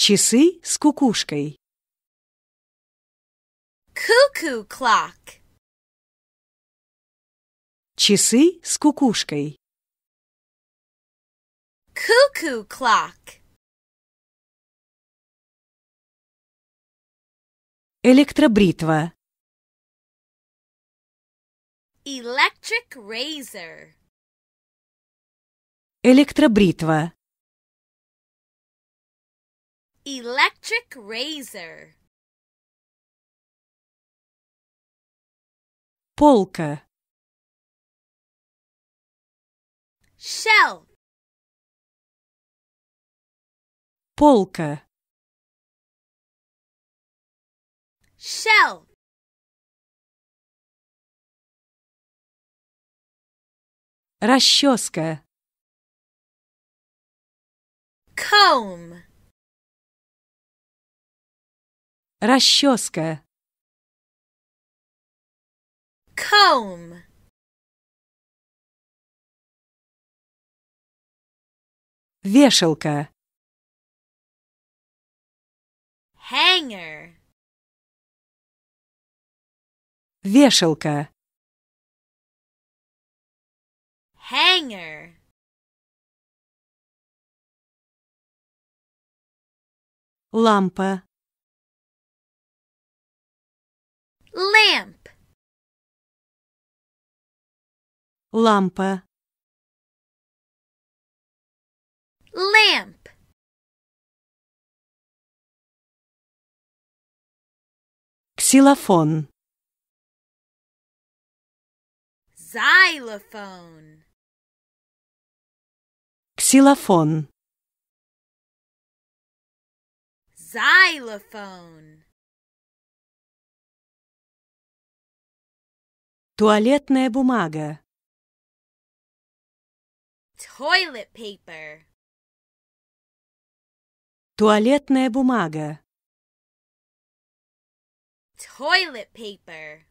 Часы с кукушкой. Cuckoo clock. Часы с кукушкой. Cuckoo clock. Электробритва. Electric razor. Электробритва. electric razor Polka. shell Polka. shell расческа comb Расческа. Comb. Вешалка. Hanger. Вешалка. Hanger. Лампа. lamp. Lampa. Lamp. Xylophone. Xylophone. Xylophone. Xylophone. Туалетная бумага. Toilet paper. Туалетная бумага. Toilet paper.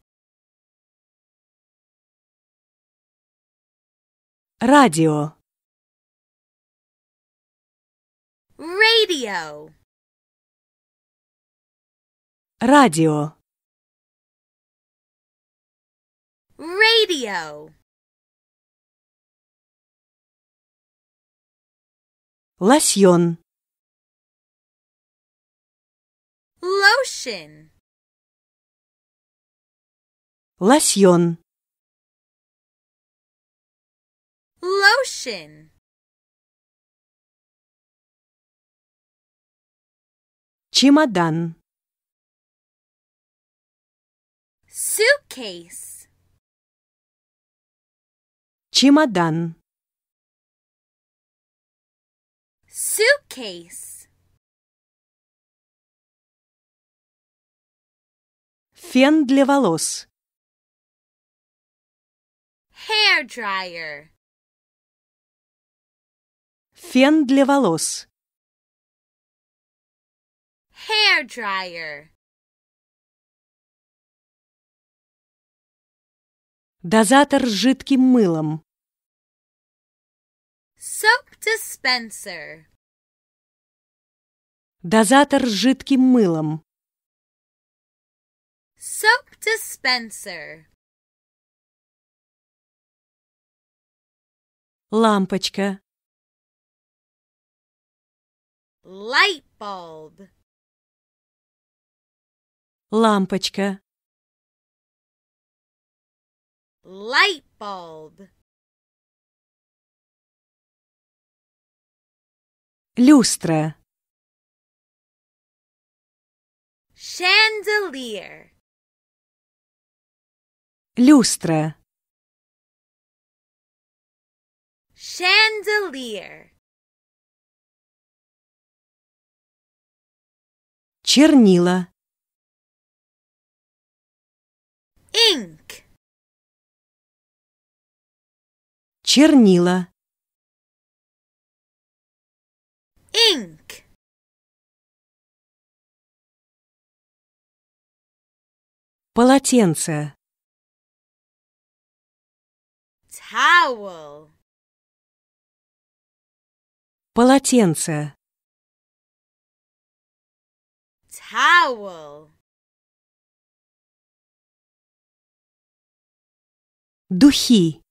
Радио. Radio. Радио. radio. Lotion. Lotion. Lotion. Lotion. Чемодан. Suitcase. Чемодан. Suitcase. Фен для волос. Hair dryer. Фен для волос. Hair dryer. Дозатор с жидким мылом soap dispenser. Дозатор с жидким мылом. Soap dispenser. Лампочка. Light bulb. Лампочка. Light bulb. Люстра. Chandelier. Люстра. Chandelier. Чернила. Ink. Чернила. ink полотенце towel полотенце towel духи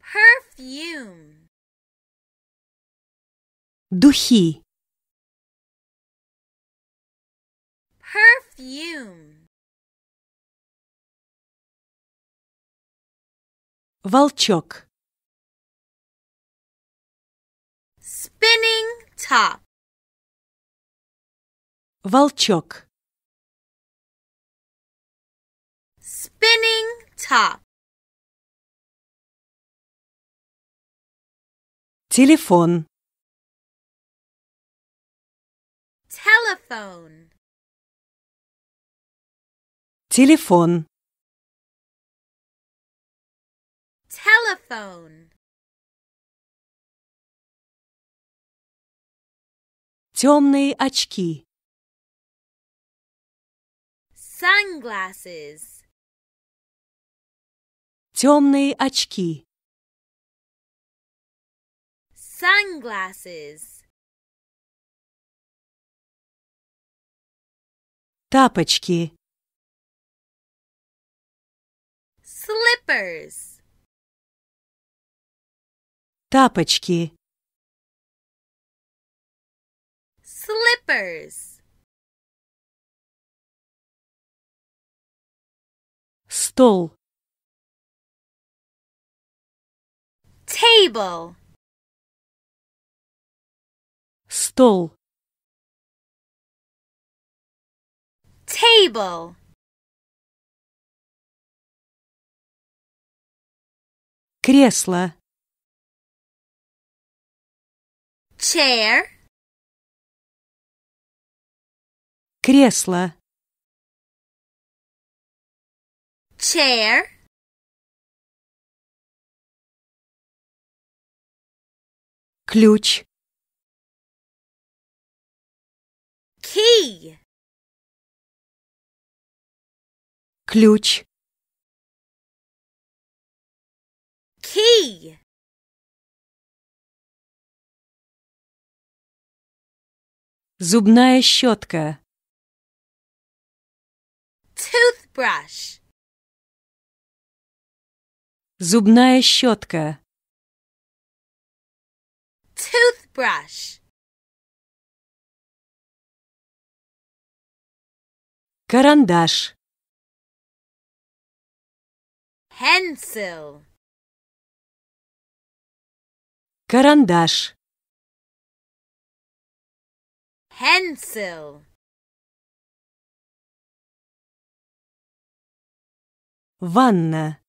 perfume Духи. Perfume. Волчок. Spinning top. Волчок. Spinning top. Телефон. phone. Телефон. Telephone. Темные очки. Sunglasses. Темные очки. Sunglasses. Тапочки. Slippers. Тапочки. Slippers. Стол. Table. Стол. table кресло chair кресло chair ключ key Ключ. Key. Зубная щетка. Toothbrush. Зубная щетка. Toothbrush. Карандаш. Pencil. Карандаш. Pencil. Ванна.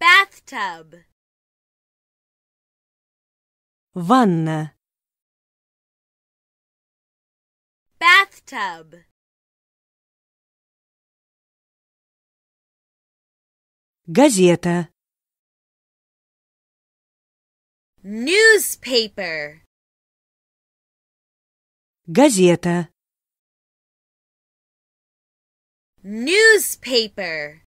Bathtub. Ванна. Bathtub. Газета. Newspaper. Газета. Newspaper.